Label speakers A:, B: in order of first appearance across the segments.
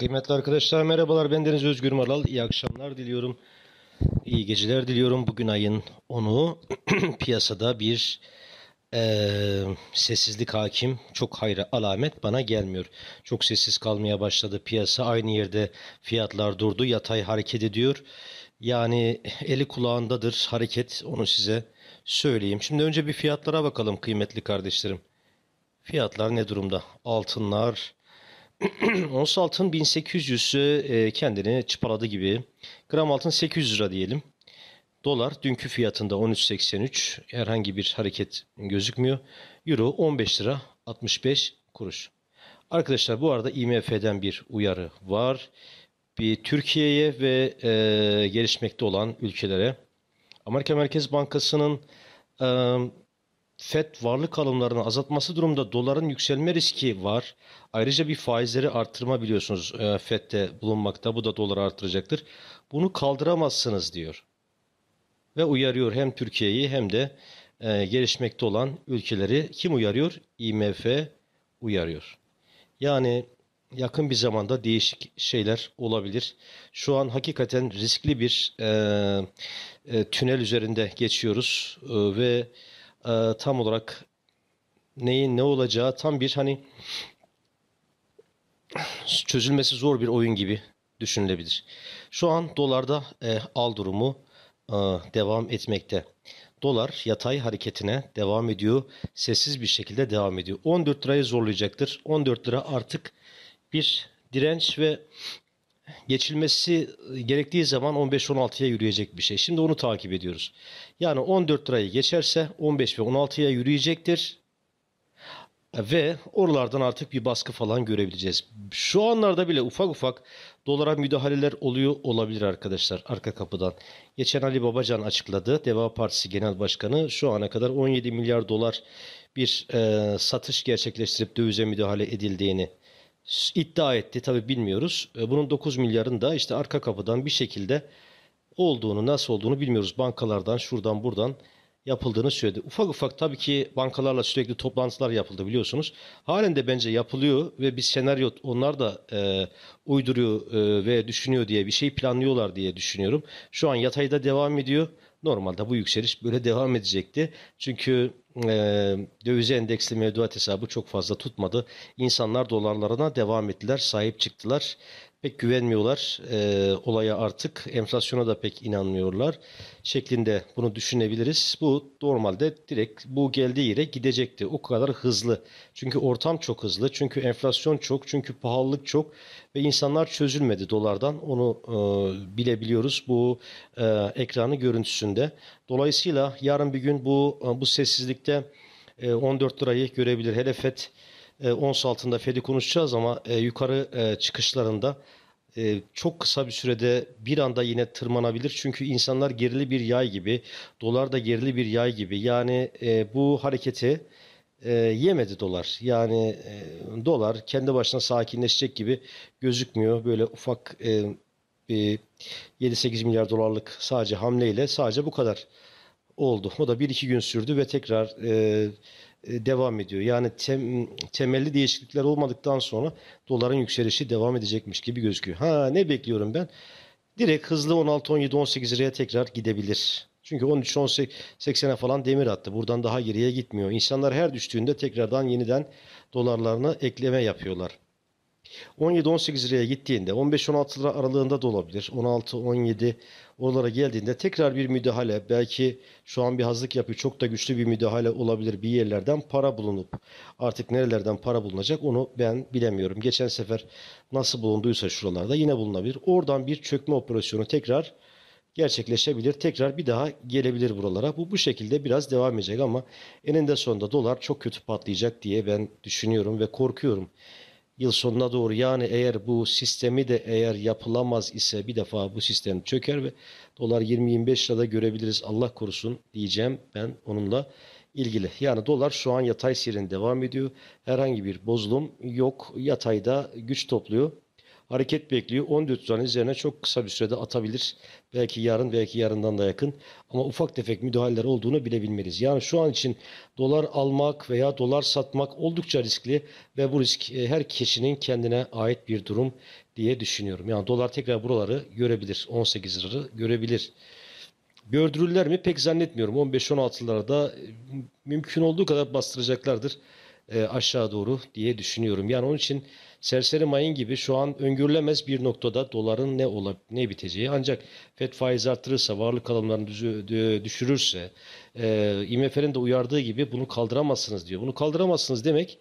A: Kıymetli arkadaşlar merhabalar ben Deniz Özgür Maral. iyi akşamlar diliyorum. iyi geceler diliyorum. Bugün ayın 10'u piyasada bir e, sessizlik hakim. Çok hayra alamet bana gelmiyor. Çok sessiz kalmaya başladı piyasa. Aynı yerde fiyatlar durdu. Yatay hareket ediyor. Yani eli kulağındadır hareket onu size söyleyeyim. Şimdi önce bir fiyatlara bakalım kıymetli kardeşlerim. Fiyatlar ne durumda? Altınlar ons altın 1800'ü e, kendini çıpaladı gibi. Gram altın 800 lira diyelim. Dolar dünkü fiyatında 13.83 herhangi bir hareket gözükmüyor. Euro 15 lira 65 kuruş. Arkadaşlar bu arada IMF'den bir uyarı var. Bir Türkiye'ye ve e, gelişmekte olan ülkelere Amerika Merkez Bankası'nın e, FED varlık alımlarını azaltması durumda doların yükselme riski var. Ayrıca bir faizleri artırma biliyorsunuz e, FED'de bulunmakta. Bu da doları artıracaktır. Bunu kaldıramazsınız diyor. Ve uyarıyor hem Türkiye'yi hem de e, gelişmekte olan ülkeleri. Kim uyarıyor? IMF uyarıyor. Yani yakın bir zamanda değişik şeyler olabilir. Şu an hakikaten riskli bir e, e, tünel üzerinde geçiyoruz e, ve e, tam olarak neyin ne olacağı tam bir hani çözülmesi zor bir oyun gibi düşünülebilir. Şu an dolarda e, al durumu e, devam etmekte. Dolar yatay hareketine devam ediyor. Sessiz bir şekilde devam ediyor. 14 lirayı zorlayacaktır. 14 lira artık bir direnç ve geçilmesi ıı, gerektiği zaman 15-16'ya yürüyecek bir şey. Şimdi onu takip ediyoruz. Yani 14 lirayı geçerse 15 ve 16'ya yürüyecektir. Ve oralardan artık bir baskı falan görebileceğiz. Şu anlarda bile ufak ufak dolara müdahaleler oluyor olabilir arkadaşlar arka kapıdan. Geçen Ali Babacan açıkladı. Deva Partisi Genel Başkanı şu ana kadar 17 milyar dolar bir e, satış gerçekleştirip dövize müdahale edildiğini iddia etti. Tabi bilmiyoruz. E, bunun 9 milyarın da işte arka kapıdan bir şekilde olduğunu, nasıl olduğunu bilmiyoruz. Bankalardan, şuradan, buradan yapıldığını söyledi. Ufak ufak tabii ki bankalarla sürekli toplantılar yapıldı biliyorsunuz. Halen de bence yapılıyor ve bir senaryo onlar da e, uyduruyor e, ve düşünüyor diye bir şey planlıyorlar diye düşünüyorum. Şu an yatayda devam ediyor. Normalde bu yükseliş böyle devam edecekti. Çünkü e, dövize endeksli mevduat hesabı çok fazla tutmadı. İnsanlar dolarlarına devam ettiler, sahip çıktılar pek güvenmiyorlar e, olaya artık. Enflasyona da pek inanmıyorlar şeklinde bunu düşünebiliriz. Bu normalde direkt bu geldiği yere gidecekti. O kadar hızlı. Çünkü ortam çok hızlı. Çünkü enflasyon çok. Çünkü pahalılık çok. Ve insanlar çözülmedi dolardan. Onu e, bilebiliyoruz bu e, ekranı görüntüsünde. Dolayısıyla yarın bir gün bu e, bu sessizlikte e, 14 lirayı görebilir. Hele FED e, ons altında Fed'i konuşacağız ama e, yukarı e, çıkışlarında e, çok kısa bir sürede bir anda yine tırmanabilir. Çünkü insanlar gerili bir yay gibi, dolar da gerili bir yay gibi. Yani bu hareketi yemedi dolar. Yani dolar kendi başına sakinleşecek gibi gözükmüyor. Böyle ufak e, 7-8 milyar dolarlık sadece hamleyle sadece bu kadar oldu. O da 1-2 gün sürdü ve tekrar e, e, devam ediyor. Yani tem, temelli değişiklikler olmadıktan sonra doların yükselişi devam edecekmiş gibi gözüküyor. Ha ne bekliyorum ben? Direkt hızlı 16, 17, 18 liraya tekrar gidebilir. Çünkü 13, 18, 80'e falan demir attı. Buradan daha geriye gitmiyor. İnsanlar her düştüğünde tekrardan yeniden dolarlarını ekleme yapıyorlar. 17-18 liraya gittiğinde 15-16 lira aralığında da olabilir. 16-17 oralara geldiğinde tekrar bir müdahale belki şu an bir hazlık yapıyor çok da güçlü bir müdahale olabilir bir yerlerden para bulunup artık nerelerden para bulunacak onu ben bilemiyorum. Geçen sefer nasıl bulunduysa şuralarda yine bulunabilir. Oradan bir çökme operasyonu tekrar gerçekleşebilir. Tekrar bir daha gelebilir buralara. Bu bu şekilde biraz devam edecek ama eninde sonunda dolar çok kötü patlayacak diye ben düşünüyorum ve korkuyorum yıl sonuna doğru yani eğer bu sistemi de eğer yapılamaz ise bir defa bu sistem çöker ve dolar 20-25 lirada görebiliriz Allah korusun diyeceğim ben onunla ilgili. Yani dolar şu an yatay sirin devam ediyor. Herhangi bir bozulum yok. Yatayda güç topluyor. Hareket bekliyor. 14 tane üzerine çok kısa bir sürede atabilir. Belki yarın, belki yarından da yakın. Ama ufak tefek müdahaleler olduğunu bilebilmeliyiz. Yani şu an için dolar almak veya dolar satmak oldukça riskli ve bu risk e, her kişinin kendine ait bir durum diye düşünüyorum. Yani dolar tekrar buraları görebilir. 18 liraları görebilir. Gördürürler mi? Pek zannetmiyorum. 15-16'lara da e, mümkün olduğu kadar bastıracaklardır. E, aşağı doğru diye düşünüyorum. Yani onun için serseri mayın gibi şu an öngörülemez bir noktada doların ne olab ne biteceği. Ancak FED faiz artırırsa, varlık alımlarını düşürürse, e, IMF'nin de uyardığı gibi bunu kaldıramazsınız diyor. Bunu kaldıramazsınız demek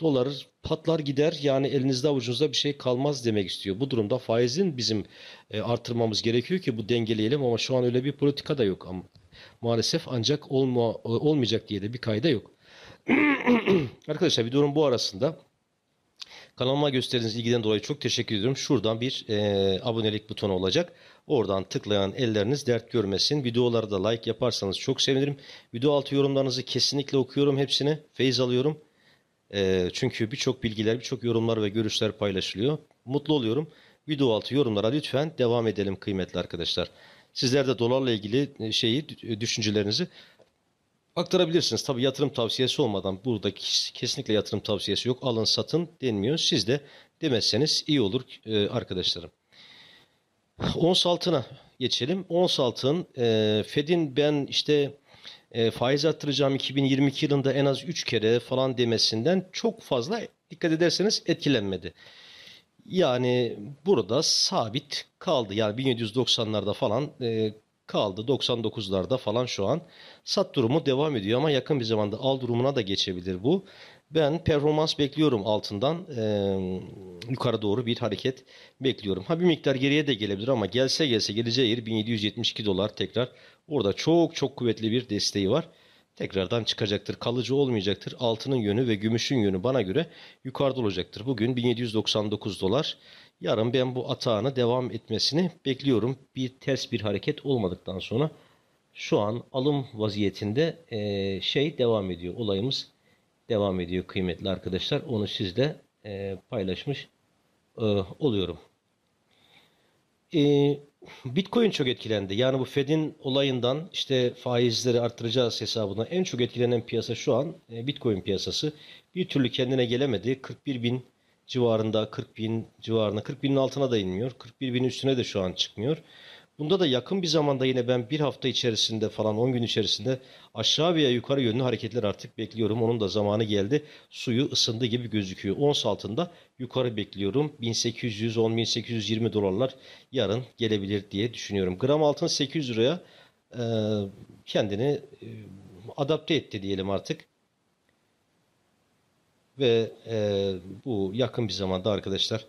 A: dolar patlar gider yani elinizde avucunuzda bir şey kalmaz demek istiyor. Bu durumda faizin bizim e, artırmamız gerekiyor ki bu dengeleyelim ama şu an öyle bir politika da yok ama maalesef ancak olma, olmayacak diye de bir kayda yok. Arkadaşlar videonun bu arasında kanalıma gösterdiğiniz ilgiden dolayı çok teşekkür ediyorum. Şuradan bir e, abonelik butonu olacak. Oradan tıklayan elleriniz dert görmesin. Videoları da like yaparsanız çok sevinirim. Video altı yorumlarınızı kesinlikle okuyorum hepsini. Feyiz alıyorum. E, çünkü birçok bilgiler, birçok yorumlar ve görüşler paylaşılıyor. Mutlu oluyorum. Video altı yorumlara lütfen devam edelim kıymetli arkadaşlar. Sizler de dolarla ilgili e, şeyi, düşüncelerinizi aktarabilirsiniz. Tabii yatırım tavsiyesi olmadan burada kesinlikle yatırım tavsiyesi yok. Alın satın denmiyor. Siz de demezseniz iyi olur e, arkadaşlarım. Ons altına geçelim. Ons altın e, Fed'in ben işte e, faiz arttıracağım 2022 yılında en az 3 kere falan demesinden çok fazla dikkat ederseniz etkilenmedi. Yani burada sabit kaldı. Yani 1790'larda falan e, kaldı. 99'larda falan şu an. Sat durumu devam ediyor ama yakın bir zamanda al durumuna da geçebilir bu. Ben performans bekliyorum altından e, yukarı doğru bir hareket bekliyorum. Ha bir miktar geriye de gelebilir ama gelse gelse geleceği yer 1772 dolar tekrar. Orada çok çok kuvvetli bir desteği var tekrardan çıkacaktır. Kalıcı olmayacaktır. Altının yönü ve gümüşün yönü bana göre yukarıda olacaktır. Bugün 1799 dolar Yarın ben bu atağını devam etmesini bekliyorum. Bir ters bir hareket olmadıktan sonra şu an alım vaziyetinde e, şey devam ediyor. Olayımız devam ediyor kıymetli arkadaşlar. Onu sizle e, paylaşmış e, oluyorum. E, Bitcoin çok etkilendi. Yani bu Fed'in olayından işte faizleri arttıracağız hesabına en çok etkilenen piyasa şu an e, Bitcoin piyasası. Bir türlü kendine gelemedi. 41 bin civarında 40 bin civarına 40 binin altına da inmiyor. 41 bin üstüne de şu an çıkmıyor. Bunda da yakın bir zamanda yine ben bir hafta içerisinde falan 10 gün içerisinde aşağı veya yukarı yönlü hareketler artık bekliyorum. Onun da zamanı geldi. Suyu ısındı gibi gözüküyor. Ons altında yukarı bekliyorum. 1810-1820 dolarlar yarın gelebilir diye düşünüyorum. Gram altın 800 liraya kendini adapte etti diyelim artık. Ve e, bu yakın bir zamanda arkadaşlar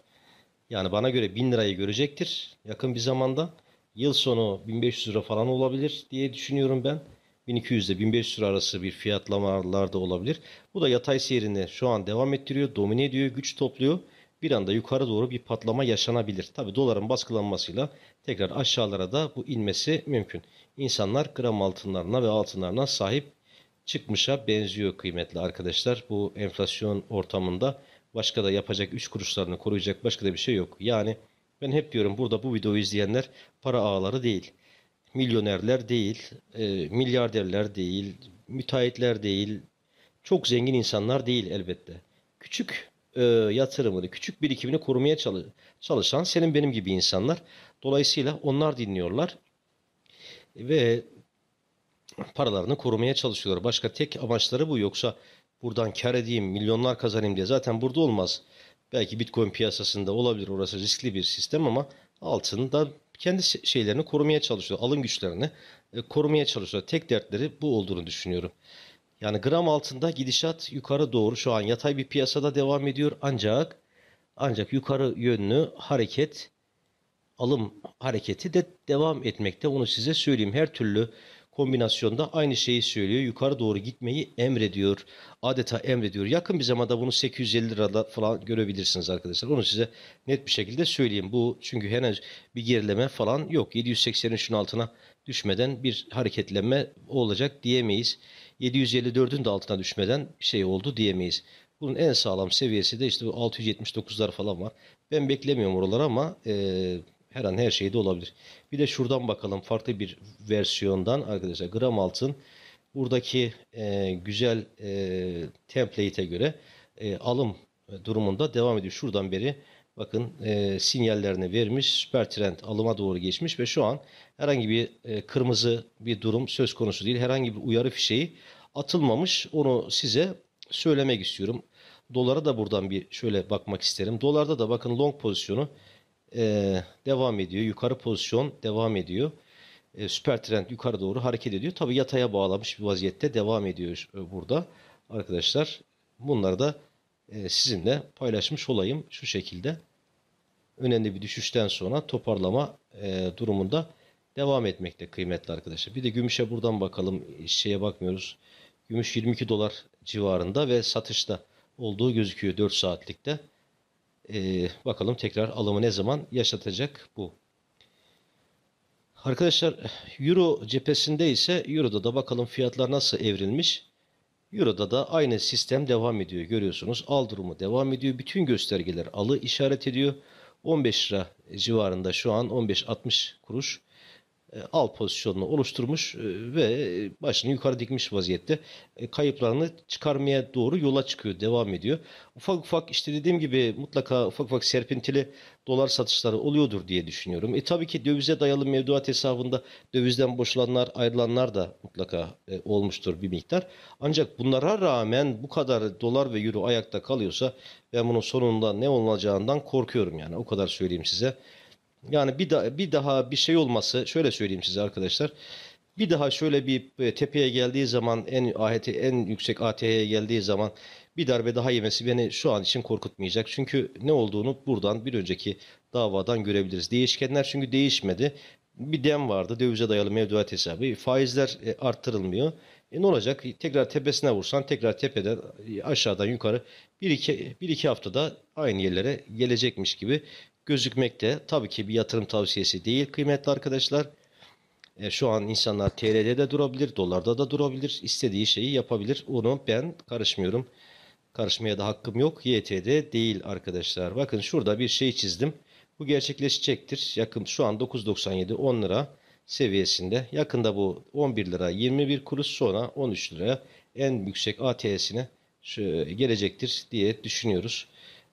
A: yani bana göre 1000 lirayı görecektir yakın bir zamanda. Yıl sonu 1500 lira falan olabilir diye düşünüyorum ben. 1200 ile 1500 lira arası bir fiyatlamalar da olabilir. Bu da yatay seyrini şu an devam ettiriyor, domine ediyor, güç topluyor. Bir anda yukarı doğru bir patlama yaşanabilir. Tabi doların baskılanmasıyla tekrar aşağılara da bu inmesi mümkün. İnsanlar gram altınlarına ve altınlarına sahip çıkmışa benziyor kıymetli arkadaşlar. Bu enflasyon ortamında başka da yapacak 3 kuruşlarını koruyacak başka da bir şey yok. Yani ben hep diyorum burada bu videoyu izleyenler para ağları değil. Milyonerler değil, e, milyarderler değil, müteahhitler değil, çok zengin insanlar değil elbette. Küçük e, yatırımını, küçük birikimini korumaya çalışan senin benim gibi insanlar. Dolayısıyla onlar dinliyorlar ve paralarını korumaya çalışıyorlar. Başka tek amaçları bu yoksa buradan kar edeyim, milyonlar kazanayım diye zaten burada olmaz. Belki Bitcoin piyasasında olabilir orası riskli bir sistem ama da kendi şeylerini korumaya çalışıyor. Alım güçlerini e, korumaya çalışıyor. Tek dertleri bu olduğunu düşünüyorum. Yani gram altında gidişat yukarı doğru şu an yatay bir piyasada devam ediyor ancak ancak yukarı yönlü hareket alım hareketi de devam etmekte. Onu size söyleyeyim. Her türlü kombinasyonda aynı şeyi söylüyor. Yukarı doğru gitmeyi emrediyor. Adeta emrediyor. Yakın bir zamanda bunu 850 lirada falan görebilirsiniz arkadaşlar. Onu size net bir şekilde söyleyeyim. Bu çünkü henüz bir gerileme falan yok. 780'in altına düşmeden bir hareketlenme olacak diyemeyiz. 754'ün de altına düşmeden bir şey oldu diyemeyiz. Bunun en sağlam seviyesi de işte bu 679'lar falan var. Ben beklemiyorum oraları ama... Ee, her an her şeyde olabilir. Bir de şuradan bakalım farklı bir versiyondan arkadaşlar gram altın buradaki e, güzel e, template'e göre e, alım durumunda devam ediyor. Şuradan beri bakın e, sinyallerini vermiş. Süper trend alıma doğru geçmiş ve şu an herhangi bir e, kırmızı bir durum söz konusu değil. Herhangi bir uyarı fişeği atılmamış. Onu size söylemek istiyorum. Dolara da buradan bir şöyle bakmak isterim. Dolarda da bakın long pozisyonu e, devam ediyor. Yukarı pozisyon devam ediyor. E, süper trend yukarı doğru hareket ediyor. Tabi yataya bağlamış bir vaziyette devam ediyor e, burada. Arkadaşlar bunları da e, sizinle paylaşmış olayım şu şekilde. Önemli bir düşüşten sonra toparlama e, durumunda devam etmekte kıymetli arkadaşlar. Bir de gümüşe buradan bakalım. E, şeye bakmıyoruz. Gümüş 22 dolar civarında ve satışta olduğu gözüküyor 4 saatlikte. Ee, bakalım tekrar alımı ne zaman yaşatacak bu. Arkadaşlar Euro cephesinde ise Euro'da da bakalım fiyatlar nasıl evrilmiş. Euro'da da aynı sistem devam ediyor. Görüyorsunuz al durumu devam ediyor. Bütün göstergeler alı işaret ediyor. 15 lira civarında şu an 15-60 kuruş e, al pozisyonunu oluşturmuş e, ve e, başını yukarı dikmiş vaziyette. Kayıplarını çıkarmaya doğru yola çıkıyor, devam ediyor. Ufak ufak işte dediğim gibi mutlaka ufak ufak serpintili dolar satışları oluyordur diye düşünüyorum. E tabii ki dövize dayalı mevduat hesabında dövizden boşalanlar, ayrılanlar da mutlaka olmuştur bir miktar. Ancak bunlara rağmen bu kadar dolar ve euro ayakta kalıyorsa ben bunun sonunda ne olacağından korkuyorum yani o kadar söyleyeyim size. Yani bir, da, bir daha bir şey olması şöyle söyleyeyim size arkadaşlar. Bir daha şöyle bir e, tepeye geldiği zaman en AHT en yüksek ATH'ye geldiği zaman bir darbe daha yemesi beni şu an için korkutmayacak. Çünkü ne olduğunu buradan bir önceki davadan görebiliriz. Değişkenler çünkü değişmedi. Bir dem vardı dövize dayalı mevduat hesabı. Faizler e, arttırılmıyor. E ne olacak? Tekrar tepesine vursan tekrar tepeden e, aşağıdan yukarı 1-2 haftada aynı yerlere gelecekmiş gibi gözükmekte. Tabii ki bir yatırım tavsiyesi değil kıymetli arkadaşlar. E, şu an insanlar TL'de de durabilir, dolarda da durabilir. istediği şeyi yapabilir. Onu ben karışmıyorum. Karışmaya da hakkım yok. YT'de değil arkadaşlar. Bakın şurada bir şey çizdim. Bu gerçekleşecektir. Yakın şu an 9.97 10 lira seviyesinde. Yakında bu 11 lira 21 kuruş sonra 13 lira en yüksek ATS'ine gelecektir diye düşünüyoruz.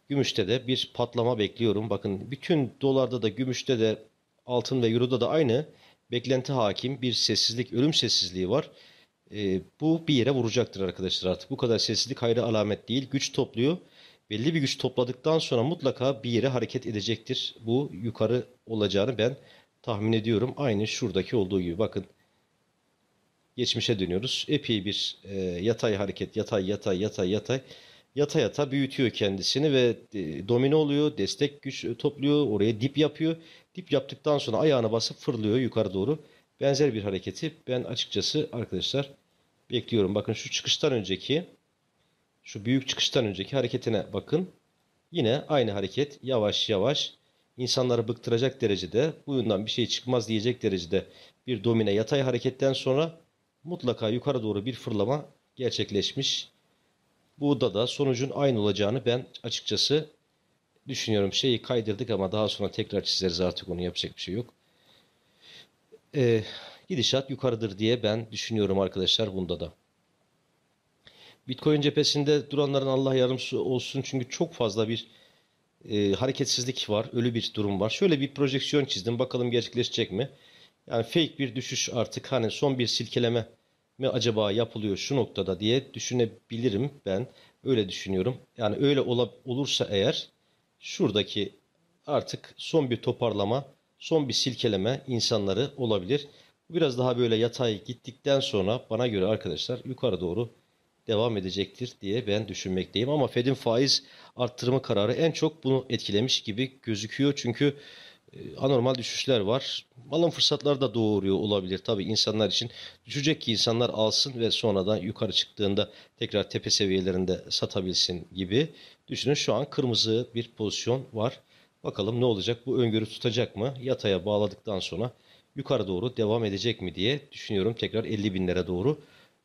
A: Gümüşte de bir patlama bekliyorum. Bakın bütün dolarda da gümüşte de altın ve euroda da aynı beklenti hakim bir sessizlik, ölüm sessizliği var. E, bu bir yere vuracaktır arkadaşlar artık. Bu kadar sessizlik hayra alamet değil. Güç topluyor. Belli bir güç topladıktan sonra mutlaka bir yere hareket edecektir. Bu yukarı olacağını ben tahmin ediyorum. Aynı şuradaki olduğu gibi. Bakın geçmişe dönüyoruz. Epey bir e, yatay hareket, yatay, yatay, yatay, yatay yata yata büyütüyor kendisini ve e, domine oluyor, destek güç e, topluyor, oraya dip yapıyor. Dip yaptıktan sonra ayağını basıp fırlıyor yukarı doğru. Benzer bir hareketi ben açıkçası arkadaşlar bekliyorum. Bakın şu çıkıştan önceki şu büyük çıkıştan önceki hareketine bakın. Yine aynı hareket yavaş yavaş insanları bıktıracak derecede, buyundan bir şey çıkmaz diyecek derecede bir domine yatay hareketten sonra mutlaka yukarı doğru bir fırlama gerçekleşmiş Burada da sonucun aynı olacağını ben açıkçası düşünüyorum. Şeyi kaydırdık ama daha sonra tekrar çizeriz artık onu yapacak bir şey yok. Ee, gidişat yukarıdır diye ben düşünüyorum arkadaşlar bunda da. Bitcoin cephesinde duranların Allah yardımcısı olsun çünkü çok fazla bir e, hareketsizlik var, ölü bir durum var. Şöyle bir projeksiyon çizdim bakalım gerçekleşecek mi? Yani fake bir düşüş artık hani son bir silkeleme mi acaba yapılıyor şu noktada diye düşünebilirim ben. Öyle düşünüyorum. Yani öyle ola, olursa eğer şuradaki artık son bir toparlama, son bir silkeleme insanları olabilir. Biraz daha böyle yatay gittikten sonra bana göre arkadaşlar yukarı doğru devam edecektir diye ben düşünmekteyim. Ama Fed'in faiz arttırma kararı en çok bunu etkilemiş gibi gözüküyor. Çünkü e, anormal düşüşler var. Alım fırsatları da doğuruyor olabilir tabii insanlar için. Düşecek ki insanlar alsın ve sonradan yukarı çıktığında tekrar tepe seviyelerinde satabilsin gibi. Düşünün şu an kırmızı bir pozisyon var. Bakalım ne olacak? Bu öngörü tutacak mı? Yataya bağladıktan sonra yukarı doğru devam edecek mi diye düşünüyorum. Tekrar 50 binlere doğru.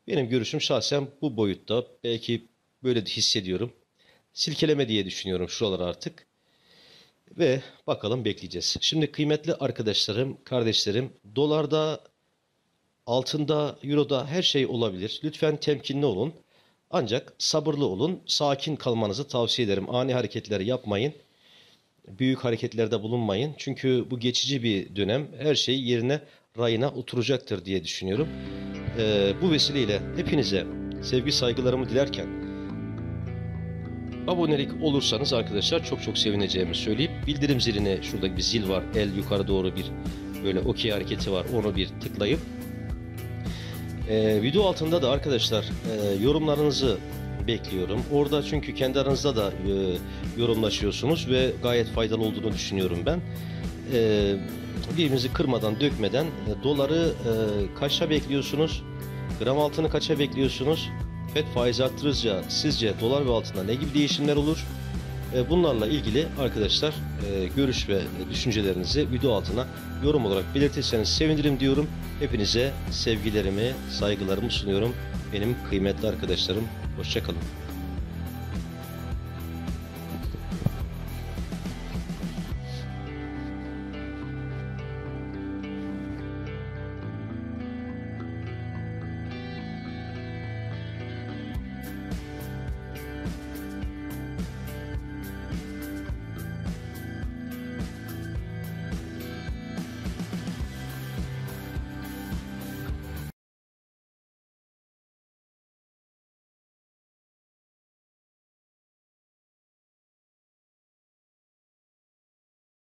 A: Benim görüşüm şahsen bu boyutta. Belki böyle hissediyorum. Silkeleme diye düşünüyorum şuralar artık. Ve bakalım bekleyeceğiz. Şimdi kıymetli arkadaşlarım, kardeşlerim dolarda, altında, euroda her şey olabilir. Lütfen temkinli olun. Ancak sabırlı olun, sakin kalmanızı tavsiye ederim. Ani hareketleri yapmayın. Büyük hareketlerde bulunmayın. Çünkü bu geçici bir dönem. Her şey yerine rayına oturacaktır diye düşünüyorum. Ee, bu vesileyle hepinize sevgi saygılarımı dilerken Abonelik olursanız arkadaşlar çok çok sevineceğimi söyleyip bildirim ziline şurada bir zil var el yukarı doğru bir böyle okey hareketi var onu bir tıklayıp e, video altında da arkadaşlar e, yorumlarınızı bekliyorum. Orada çünkü kendi aranızda da e, yorumlaşıyorsunuz ve gayet faydalı olduğunu düşünüyorum ben. E, birbirimizi kırmadan, dökmeden e, doları e, kaça bekliyorsunuz? Gram altını kaça bekliyorsunuz? FED faiz arttırırca sizce dolar ve altında ne gibi değişimler olur? E, bunlarla ilgili arkadaşlar e, görüş ve düşüncelerinizi video altına yorum olarak belirtirseniz sevinirim diyorum. Hepinize sevgilerimi, saygılarımı sunuyorum. Benim kıymetli arkadaşlarım, hoşçakalın.